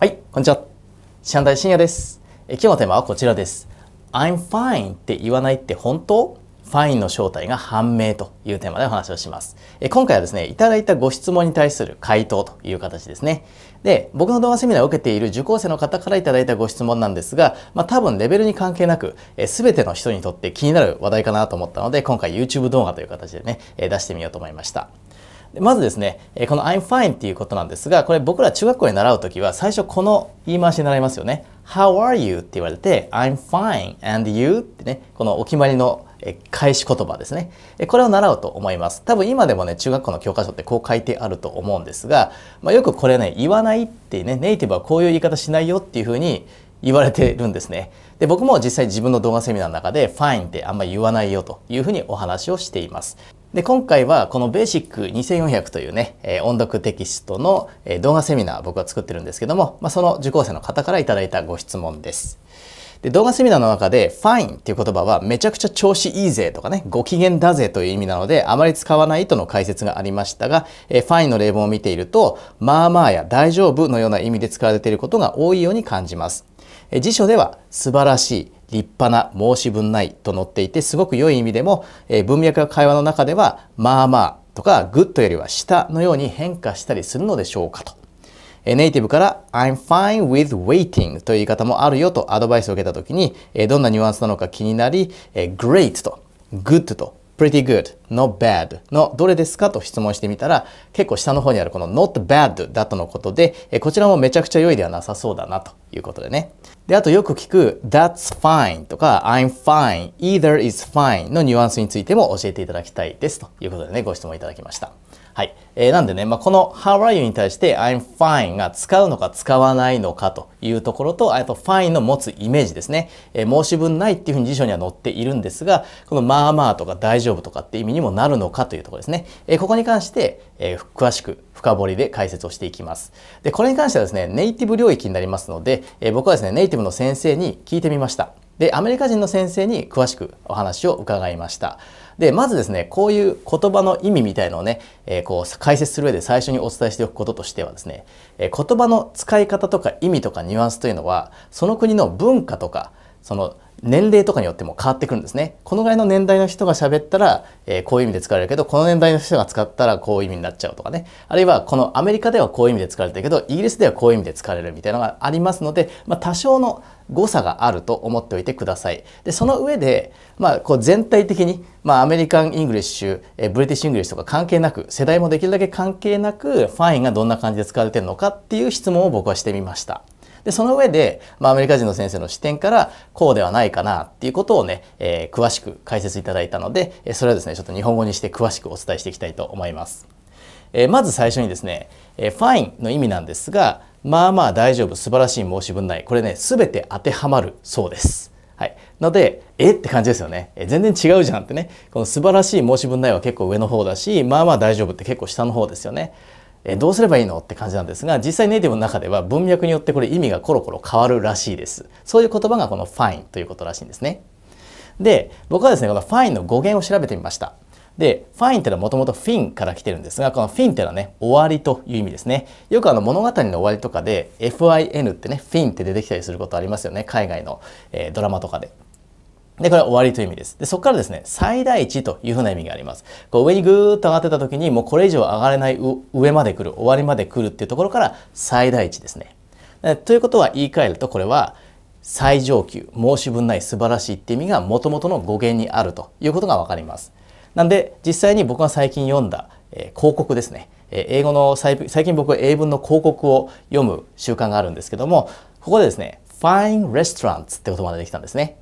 はい、こんにちは。シャンダイ深夜です。え今日のテーマはこちらです。I'm fine って言わないって本当 ?fine の正体が判明というテーマでお話をします。え今回はですね、いただいたご質問に対する回答という形ですね。で、僕の動画セミナーを受けている受講生の方からいただいたご質問なんですが、まあ多分レベルに関係なく、すべての人にとって気になる話題かなと思ったので、今回 YouTube 動画という形でね、え出してみようと思いました。まずですね、この I'm fine っていうことなんですが、これ僕ら中学校に習うときは最初この言い回しに習いますよね。How are you? って言われて、I'm fine and you? ってね、このお決まりの返し言葉ですね。これを習うと思います。多分今でもね、中学校の教科書ってこう書いてあると思うんですが、まあ、よくこれね、言わないってね、ネイティブはこういう言い方しないよっていうふうに言われてるんですね。で、僕も実際自分の動画セミナーの中で、fine ってあんまり言わないよというふうにお話をしています。で今回はこの「ベーシック2400」というね、え音読テキストの、え動画セミナー僕は作ってるんですけども、まあ、その受講生の方から頂いたご質問です。で動画セミナーの中で「fine」っていう言葉はめちゃくちゃ調子いいぜとかねご機嫌だぜという意味なのであまり使わないとの解説がありましたが「えー、fine」の例文を見ていると「まあまあ」や「大丈夫」のような意味で使われていることが多いように感じます。え辞書では「素晴らしい」立派な申し分ないと載っていてすごく良い意味でも、えー、文脈や会話の中ではまあまあとかグッドよりは下のように変化したりするのでしょうかと。えネイティブから I'm fine with waiting という言い方もあるよとアドバイスを受けた時に、えどんなニュアンスなのか気になり、え great と good と pretty good, not bad のどれですかと質問してみたら結構下の方にあるこの not bad だとのことでこちらもめちゃくちゃ良いではなさそうだなということでねであとよく聞く that's fine とか I'm fine either is fine のニュアンスについても教えていただきたいですということでねご質問いただきましたはい。えー、なんでね、まあ、この How are you に対して I'm fine が使うのか使わないのかというところと、あと fine の持つイメージですね。えー、申し分ないっていうふうに辞書には載っているんですが、このまあまあとか大丈夫とかって意味にもなるのかというところですね。えー、ここに関して、えー、詳しく深掘りで解説をしていきます。で、これに関してはですね、ネイティブ領域になりますので、えー、僕はですね、ネイティブの先生に聞いてみました。で、アメリカ人の先生に詳しくお話を伺いました。で、まずですね、こういう言葉の意味みたいのをね、えー、こう解説する上で最初にお伝えしておくこととしてはですね、えー、言葉の使い方とか意味とかニュアンスというのは、その国の文化とか、その年齢とかによっても変わってくるんですね。このぐらいの年代の人が喋ったら、えー、こういう意味で使われるけど、この年代の人が使ったらこういう意味になっちゃうとかね。あるいは、このアメリカではこういう意味で使われてるけど、イギリスではこういう意味で使われるみたいなのがありますので、まあ、多少の誤差があると思っておいてください。で、その上で、まあ、こう全体的に、まあ、アメリカン・イングリッシュ、えー、ブリティッシュ・イングリッシュとか関係なく、世代もできるだけ関係なく、ファインがどんな感じで使われてるのかっていう質問を僕はしてみました。でその上で、まあ、アメリカ人の先生の視点からこうではないかなっていうことをね、えー、詳しく解説いただいたのでそれをですねちょっと日本語にして詳しくお伝えしていきたいと思います。えー、まず最初にですね、えー、fine の意味なんですがまあまあ大丈夫素晴らしい申し分ないこれね全て当てはまるそうです。はい、のでえって感じですよねえ全然違うじゃんってねこの素晴らしい申し分ないは結構上の方だしまあまあ大丈夫って結構下の方ですよねえどうすればいいのって感じなんですが実際ネイティブの中では文脈によってこれ意味がコロコロ変わるらしいですそういう言葉がこの fine ということらしいんですねで僕はですねこの fine の語源を調べてみましたで、ファインってのはもともとフィンから来てるんですが、このフィンってのはね、終わりという意味ですね。よくあの物語の終わりとかで、fin ってね、フィンって出てきたりすることありますよね。海外の、えー、ドラマとかで。で、これは終わりという意味です。で、そこからですね、最大値というふうな意味があります。こう上にぐーっと上がってた時に、もうこれ以上上がれない上まで来る、終わりまで来るっていうところから最大値ですね。ということは言い換えると、これは最上級、申し分ない素晴らしいっていう意味が元々の語源にあるということがわかります。なんで、実際に僕が最近読んだ、えー、広告ですね。えー、英語の最近僕は英文の広告を読む習慣があるんですけども、ここでですね、fine restaurants って言葉ができたんですね。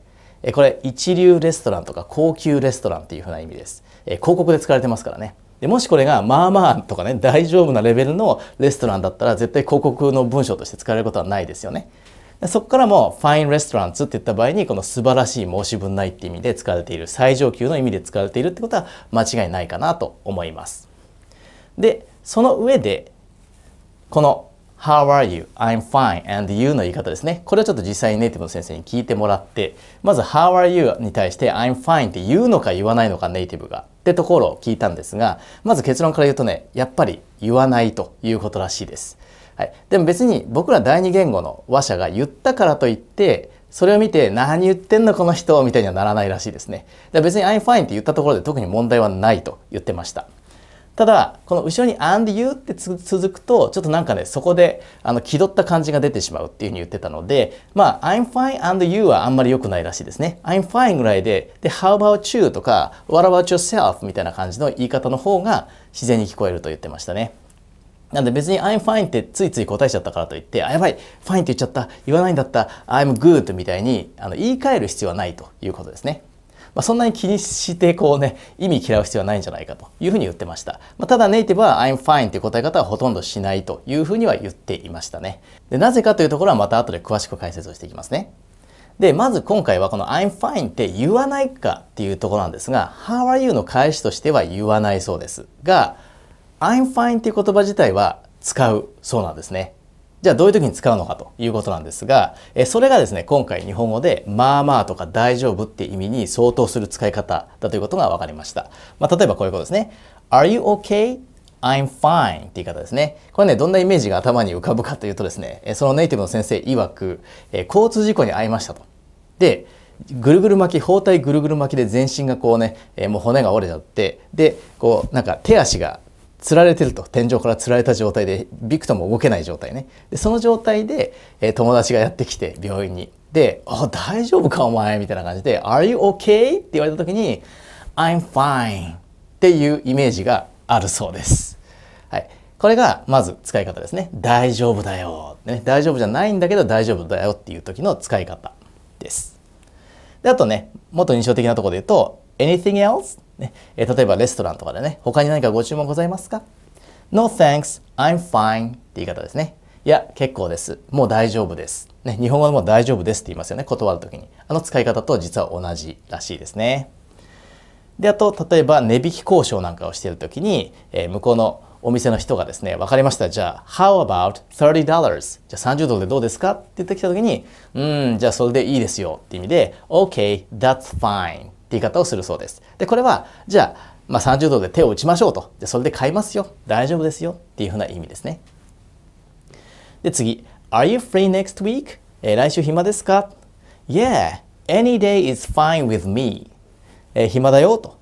これ一流レストランとか高級レストランっていうふうな意味です広告で使われてますからねでもしこれがまあまあとかね大丈夫なレベルのレストランだったら絶対広告の文章として使われることはないですよねそこからもファイン・レストランツ」って言った場合にこの素晴らしい申し分ないって意味で使われている最上級の意味で使われているってことは間違いないかなと思いますでその上でこの How are you? I'm fine. And you の言い方ですね。これをちょっと実際にネイティブの先生に聞いてもらって、まず How are you? に対して I'm fine って言うのか言わないのかネイティブがってところを聞いたんですが、まず結論から言うとね、やっぱり言わないということらしいです。はい、でも別に僕ら第二言語の話者が言ったからといって、それを見て何言ってんのこの人みたいにはならないらしいですね。別に I'm fine って言ったところで特に問題はないと言ってました。ただ、この後ろに and you って続くと、ちょっとなんかね、そこで、あの、気取った感じが出てしまうっていうふうに言ってたので、まあ、I'm fine and you はあんまり良くないらしいですね。I'm fine ぐらいで、で、how about you とか、what about yourself みたいな感じの言い方の方が自然に聞こえると言ってましたね。なんで別に I'm fine ってついつい答えちゃったからといって、あ、やばい、fine って言っちゃった、言わないんだった、I'm good みたいに、あの、言い換える必要はないということですね。まあ、そんなに気にしてこうね意味嫌う必要はないんじゃないかというふうに言ってました、まあ、ただネイティブは I'm fine という答え方はほとんどしないというふうには言っていましたねでなぜかというところはまた後で詳しく解説をしていきますねで、まず今回はこの I'm fine って言わないかっていうところなんですが、How are you の返しとしては言わないそうですが、I'm fine っていう言葉自体は使うそうなんですね。じゃあどういう時に使うのかということなんですが、えそれがですね、今回日本語で、まあまあとか大丈夫って意味に相当する使い方だということが分かりました。まあ、例えばこういうことですね。Are you okay? I'm fine って言い方ですね。これね、どんなイメージが頭に浮かぶかというとですね、そのネイティブの先生曰く、交通事故に遭いましたと。で、ぐるぐる巻き包帯ぐるぐる巻きで全身がこうね、えー、もう骨が折れちゃってでこうなんか手足がつられてると天井からつられた状態でビクとも動けない状態ねでその状態で、えー、友達がやってきて病院にで「あ大丈夫かお前」みたいな感じで「Are you okay?」って言われた時に「I'm fine」っていうイメージがあるそうです。はい、これがまず使い方ですね。大丈夫だよ、ね。大丈夫じゃないんだけど大丈夫だよっていう時の使い方です。であとねもっと印象的なところで言うと「Anything else?」ねえー、例えばレストランとかでね、他に何かご注文ございますか ?No thanks, I'm fine って言い方ですね。いや、結構です。もう大丈夫です。ね、日本語でも大丈夫ですって言いますよね。断るときに。あの使い方と実は同じらしいですね。で、あと、例えば値引き交渉なんかをしているときに、えー、向こうのお店の人がですね、わかりました。じゃあ、how about $30? じゃあ30ドルでどうですかって言ってきたときに、うん、じゃあそれでいいですよって意味で、o k that's fine 言い方をするそうです。で、これは、じゃあ、まあ、30度で手を打ちましょうと。で、それで買いますよ。大丈夫ですよ。っていうふうな意味ですね。で、次。Are you free next week? えー、来週暇ですか ?Yeah, any day is fine with me. えー、暇だよと。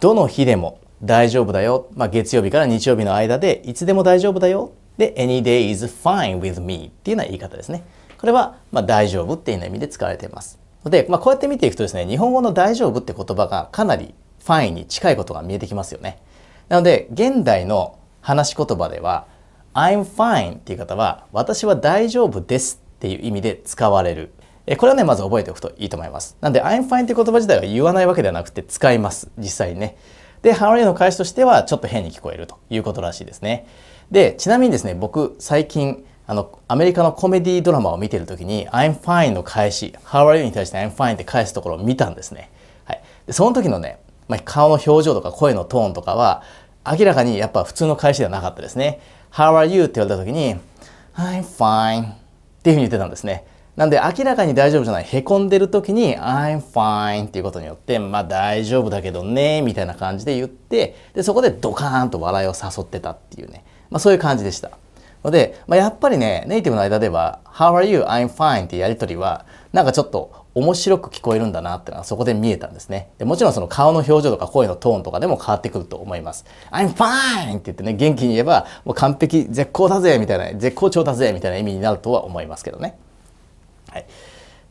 どの日でも大丈夫だよ。まあ、月曜日から日曜日の間で、いつでも大丈夫だよ。で、any day is fine with me っていうような言い方ですね。これは、まあ、大丈夫っていうような意味で使われています。で、まあ、こうやって見ていくとですね、日本語の大丈夫って言葉がかなりファインに近いことが見えてきますよね。なので、現代の話し言葉では、I'm fine っていう方は、私は大丈夫ですっていう意味で使われる。これはね、まず覚えておくといいと思います。なんで、I'm fine って言葉自体は言わないわけではなくて使います。実際にね。で、ハローの返しとしてはちょっと変に聞こえるということらしいですね。で、ちなみにですね、僕最近あの、アメリカのコメディドラマを見てる時に、I'm fine の返し、How are you に対して I'm fine って返すところを見たんですね。はい。でその時のね、まあ、顔の表情とか声のトーンとかは、明らかにやっぱ普通の返しではなかったですね。How are you? って言われた時に、I'm fine っていうふうに言ってたんですね。なんで明らかに大丈夫じゃない、へこんでる時に I'm fine っていうことによって、まあ大丈夫だけどね、みたいな感じで言って、で、そこでドカーンと笑いを誘ってたっていうね、まあそういう感じでした。ので、まあ、やっぱりね、ネイティブの間では、How are you? I'm fine ってやりとりは、なんかちょっと面白く聞こえるんだなってのはそこで見えたんですねで。もちろんその顔の表情とか声のトーンとかでも変わってくると思います。I'm fine! って言ってね、元気に言えば、もう完璧、絶好だぜみたいな、絶好調だぜみたいな意味になるとは思いますけどね。はい。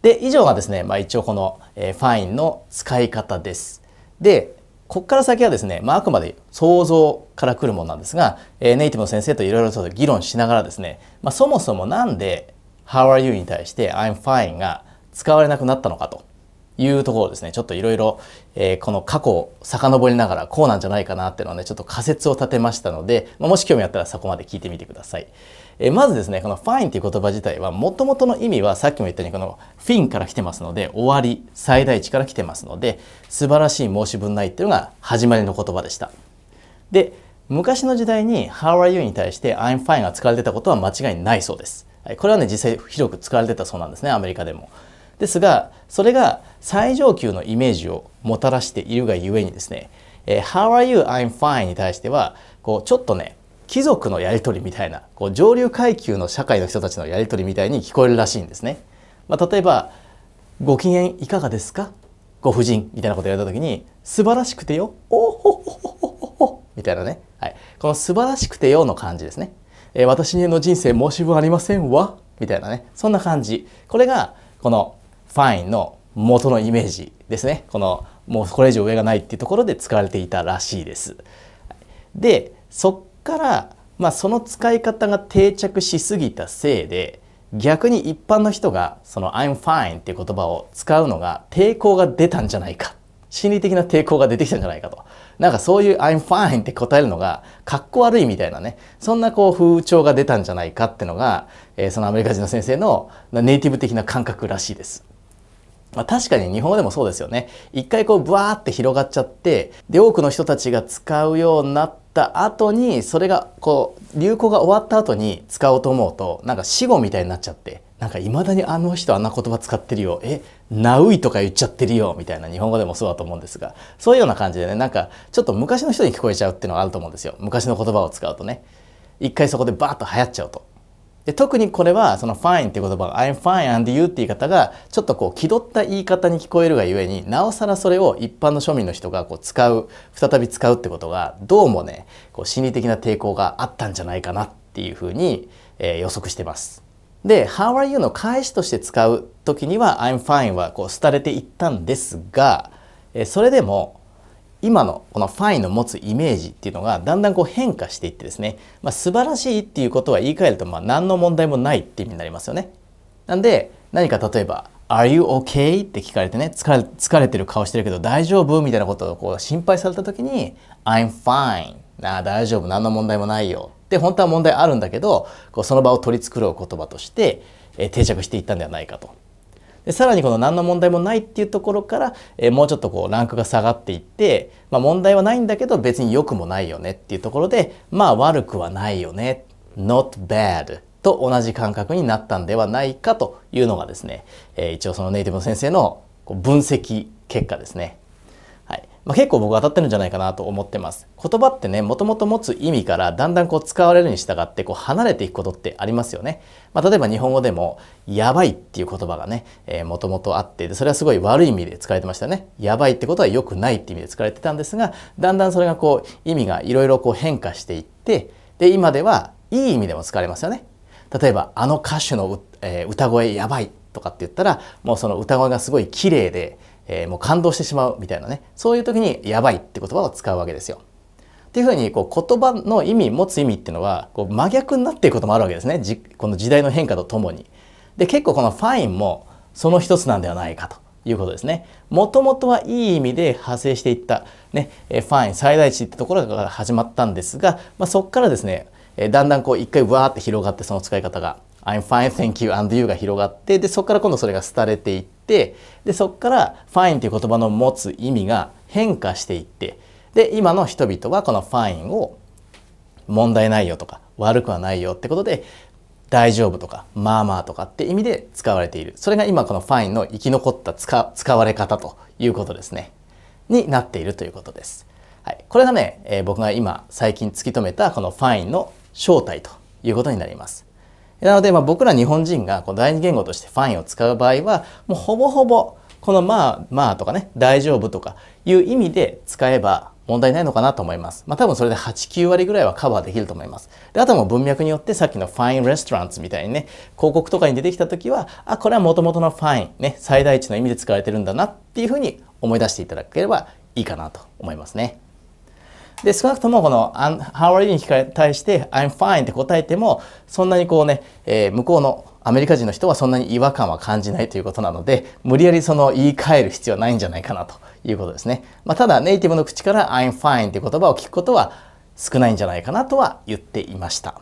で、以上がですね、まあ一応この、えー、fine の使い方です。で、ここから先はですね、まあ、あくまで想像からくるものなんですが、えー、ネイティブの先生といろいろと議論しながらですね、まあ、そもそもなんで How are you? に対して I'm fine が使われなくなったのかというところですね、ちょっといろいろこの過去を遡りながらこうなんじゃないかなっていうのはね、ちょっと仮説を立てましたので、まあ、もし興味あったらそこまで聞いてみてください。えまずですねこの fine っていう言葉自体はもともとの意味はさっきも言ったようにこの fin から来てますので終わり最大値から来てますので素晴らしい申し分ないっていうのが始まりの言葉でしたで昔の時代に How are you に対して I'm fine が使われてたことは間違いないそうですこれはね実際広く使われてたそうなんですねアメリカでもですがそれが最上級のイメージをもたらしているがゆえにですね How are you? I'm fine に対してはこうちょっとね貴族のやり取りみたいなこう上流階級の社会の人たちのやり取りみたいに聞こえるらしいんですね。まあ、例えば「ご機嫌いかがですかご婦人」みたいなこと言われた時に「素晴らしくてよ」おおほほほほほみたいなね、はい、この「素晴らしくてよ」の感じですね。えー、私の人生申し分ありませんわみたいなねそんな感じこれがこの「ファイン」の元のイメージですねこのもうこれ以上上がないっていうところで使われていたらしいです。でそっから、まあ、その使い方が定着しすぎたせいで逆に一般の人がその「I'm fine」っていう言葉を使うのが抵抗が出たんじゃないか心理的な抵抗が出てきたんじゃないかとなんかそういう「I'm fine」って答えるのがかっこ悪いみたいなねそんなこう風潮が出たんじゃないかってのが、えー、そのアメリカ人の先生のネイティブ的な感覚らしいです。まあ、確かに日本語でもそうですよね。一回こうブワーって広がっちゃって、で、多くの人たちが使うようになった後に、それがこう、流行が終わった後に使おうと思うと、なんか死語みたいになっちゃって、なんか未だにあの人あんな言葉使ってるよ。え、ナウイとか言っちゃってるよ。みたいな日本語でもそうだと思うんですが、そういうような感じでね、なんかちょっと昔の人に聞こえちゃうっていうのがあると思うんですよ。昔の言葉を使うとね。一回そこでバーッと流行っちゃうと。で特にこれはその fine って言葉が I'm fine and you って言い方がちょっとこう気取った言い方に聞こえるがゆえになおさらそれを一般の庶民の人がこう使う再び使うってことがどうもねこう心理的な抵抗があったんじゃないかなっていうふうに、えー、予測してます。で「How are you?」の返しとして使う時には「I'm fine」はこう廃れていったんですが、えそれでも今のこのファインの持つイメージっていうのがだんだんこう変化していってですね、まあ、素晴らしいっていうことは言い換えるとまあ何の問題もないって意味になりますよね。なんで何か例えば「Are you okay?」って聞かれてね疲れ疲れてる顔してるけど大丈夫みたいなことをこう心配された時に「I'm fine」なあ大丈夫何の問題もないよって本当は問題あるんだけどこうその場を取り繕う言葉として定着していったんではないかとでさらにこの何の問題もないっていうところから、えー、もうちょっとこうランクが下がっていって、まあ、問題はないんだけど別に良くもないよねっていうところでまあ悪くはないよね not bad と同じ感覚になったんではないかというのがですね、えー、一応そのネイティブの先生の分析結果ですね。まあ、結構僕当たってるんじゃないかなと思ってます。言葉ってね、もともと持つ意味からだんだんこう使われるに従ってこう離れていくことってありますよね。まあ、例えば日本語でも、やばいっていう言葉がね、えもともとあって、それはすごい悪い意味で使われてましたね。やばいってことは良くないって意味で使われてたんですが、だんだんそれがこう意味がいろいろこう変化していって、で、今ではいい意味でも使われますよね。例えば、あの歌手の、えー、歌声やばいとかって言ったら、もうその歌声がすごい綺麗で、えー、もう感動してしまうみたいなねそういう時に「やばい」って言葉を使うわけですよ。っていうふうにこう言葉の意味持つ意味っていうのはこう真逆になっていくこともあるわけですねこの時代の変化とともに。で結構この「ファイン」もその一つなんではないかということですね。もともとはいい意味で派生していった、ね、ファイン最大値ってところから始まったんですが、まあ、そこからですねだんだんこう一回わーって広がってその使い方が。I'm fine, thank you, and you が広がって、で、そこから今度それが廃れていって、で、そこから fine っていう言葉の持つ意味が変化していって、で、今の人々はこの fine を問題ないよとか、悪くはないよってことで、大丈夫とか、まあまあとかって意味で使われている。それが今この fine の生き残った使使われ方ということですね。になっているということです。はい、これがね、えー、僕が今最近突き止めたこの fine の正体ということになります。なので、まあ、僕ら日本人がこう第二言語としてファインを使う場合はもうほぼほぼこの「まあまあ」とかね「大丈夫」とかいう意味で使えば問題ないのかなと思います。まあ多分それで8、9割ぐらいはカバーできると思います。で、あとも文脈によってさっきのファインレストランツみたいにね、広告とかに出てきた時は、あ、これは元々のファイン、ね、最大値の意味で使われてるんだなっていうふうに思い出していただければいいかなと思いますね。で少なくともこの「How are you?」に対して「I'm fine」って答えてもそんなにこうね、えー、向こうのアメリカ人の人はそんなに違和感は感じないということなので無理やりその言い換える必要はないんじゃないかなということですね。まあ、ただネイティブの口から「I'm fine」って言葉を聞くことは少ないんじゃないかなとは言っていました。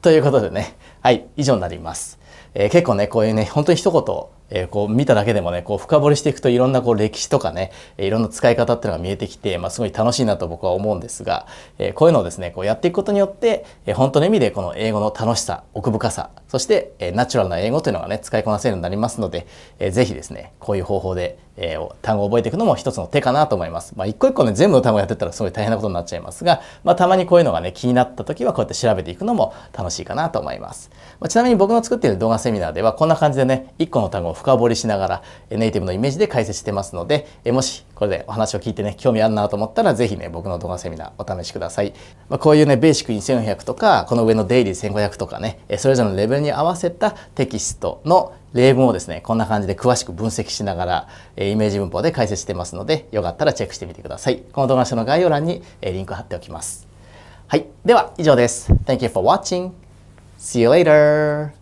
ということでねはい以上になります。えー、結構ねこういうね本当に一言えー、こう見ただけでもねこう深掘りしていくといろんなこう歴史とかねいろんな使い方っていうのが見えてきて、まあ、すごい楽しいなと僕は思うんですが、えー、こういうのをですねこうやっていくことによって、えー、本当の意味でこの英語の楽しさ奥深さそして、えナチュラルな英語というのがね、使いこなせるようになりますので、えー、ぜひですね、こういう方法で、えー、単語を覚えていくのも一つの手かなと思います。まあ、一個一個ね、全部の単語やってたらすごい大変なことになっちゃいますが、まあ、たまにこういうのがね、気になった時はこうやって調べていくのも楽しいかなと思います。まあ、ちなみに僕の作っている動画セミナーでは、こんな感じでね、一個の単語を深掘りしながら、ネイティブのイメージで解説してますので、えもしこれでお話を聞いてね興味あるなと思ったら是非ね僕の動画セミナーお試しください、まあ、こういうねベーシック2400とかこの上のデイリー1500とかねそれぞれのレベルに合わせたテキストの例文をですねこんな感じで詳しく分析しながらイメージ文法で解説してますのでよかったらチェックしてみてくださいこの動画のの概要欄にリンク貼っておきますはいでは以上です Thank you for watching See you later